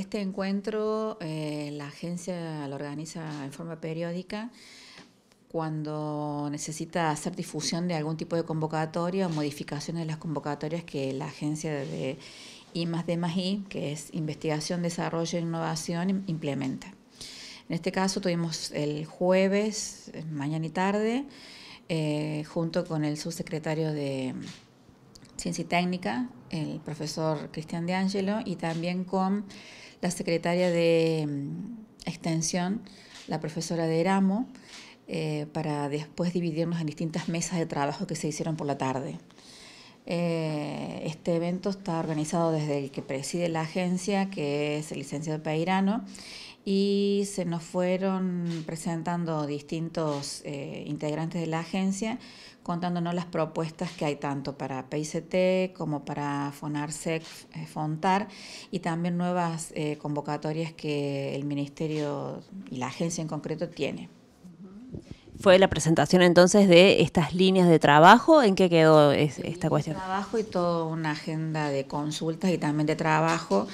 Este encuentro eh, la agencia lo organiza en forma periódica cuando necesita hacer difusión de algún tipo de convocatoria o modificaciones de las convocatorias que la agencia de I D que es investigación, desarrollo e innovación, implementa. En este caso tuvimos el jueves, eh, mañana y tarde, eh, junto con el subsecretario de Ciencia y Técnica, el profesor Cristian de Angelo, y también con la secretaria de mm, Extensión, la profesora de Eramo, eh, para después dividirnos en distintas mesas de trabajo que se hicieron por la tarde. Eh, este evento está organizado desde el que preside la agencia, que es el licenciado Peirano, y se nos fueron presentando distintos eh, integrantes de la agencia contándonos las propuestas que hay tanto para PICT como para FONARSEC, eh, FONTAR y también nuevas eh, convocatorias que el Ministerio y la agencia en concreto tiene fue la presentación entonces de estas líneas de trabajo. ¿En qué quedó esta cuestión? Trabajo y toda una agenda de consultas y también de trabajo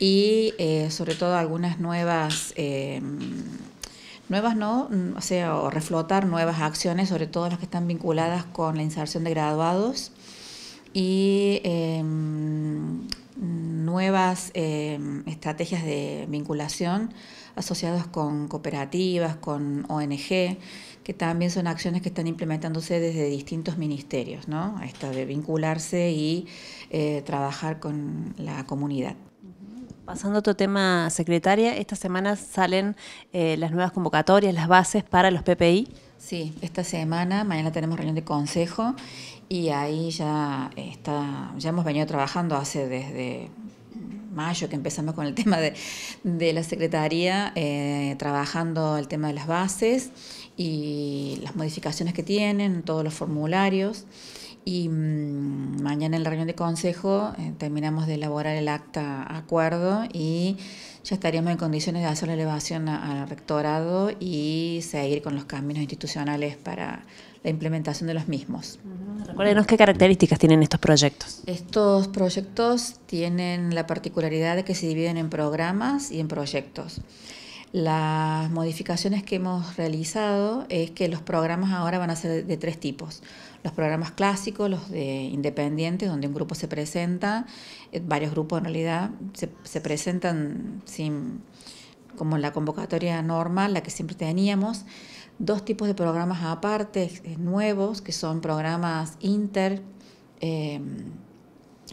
y eh, sobre todo algunas nuevas... Em, nuevas no, mm, o sea, o reflotar nuevas acciones, sobre todo las que están vinculadas con la inserción de graduados y em, nuevas em, estrategias de vinculación asociadas con cooperativas, con ONG, que también son acciones que están implementándose desde distintos ministerios, ¿no? Esta de vincularse y eh, trabajar con la comunidad. Pasando a otro tema, secretaria, esta semana salen eh, las nuevas convocatorias, las bases para los PPI. Sí, esta semana, mañana tenemos reunión de consejo y ahí ya está, ya hemos venido trabajando hace desde mayo que empezamos con el tema de, la Secretaría, eh, trabajando el tema de las bases y las modificaciones que tienen, todos los formularios. Y mm, mañana en la reunión de consejo eh, terminamos de elaborar el acta acuerdo y ya estaríamos en condiciones de hacer la elevación al rectorado y seguir con los caminos institucionales para la implementación de los mismos qué características tienen estos proyectos. Estos proyectos tienen la particularidad de que se dividen en programas y en proyectos. Las modificaciones que hemos realizado es que los programas ahora van a ser de tres tipos. Los programas clásicos, los de independientes, donde un grupo se presenta, eh, varios grupos en realidad se, presentan como la convocatoria normal, la que siempre teníamos dos tipos de programas aparte, eh, nuevos, que son programas inter. Em,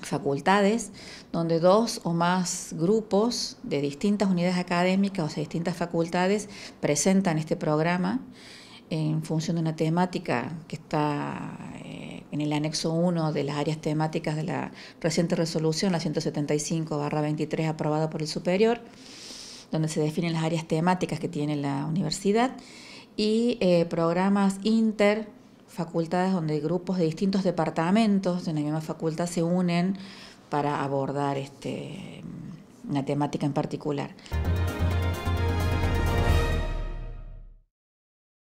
facultades, donde dos o más grupos de distintas unidades académicas, o sea, distintas facultades, presentan este programa en función de una temática que está eh, en el anexo 1 de las áreas temáticas de la reciente resolución, la 175-23, aprobada por el superior, donde se definen las áreas temáticas que tiene la universidad y eh, programas inter, facultades donde grupos de distintos departamentos de la misma facultad se unen para abordar este, una temática en particular.